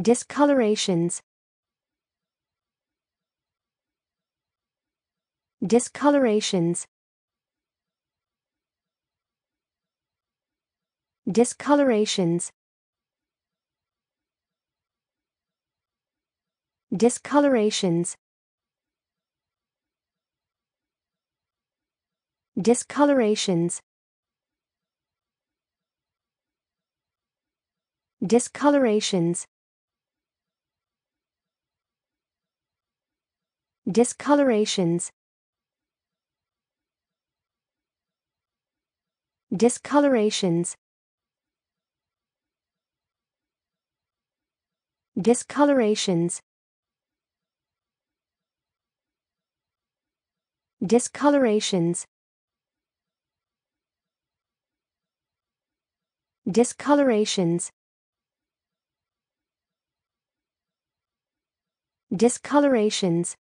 Discolorations Discolorations Discolorations Discolorations Discolorations Discolorations Discolorations Discolorations Discolorations Discolorations Discolorations Discolorations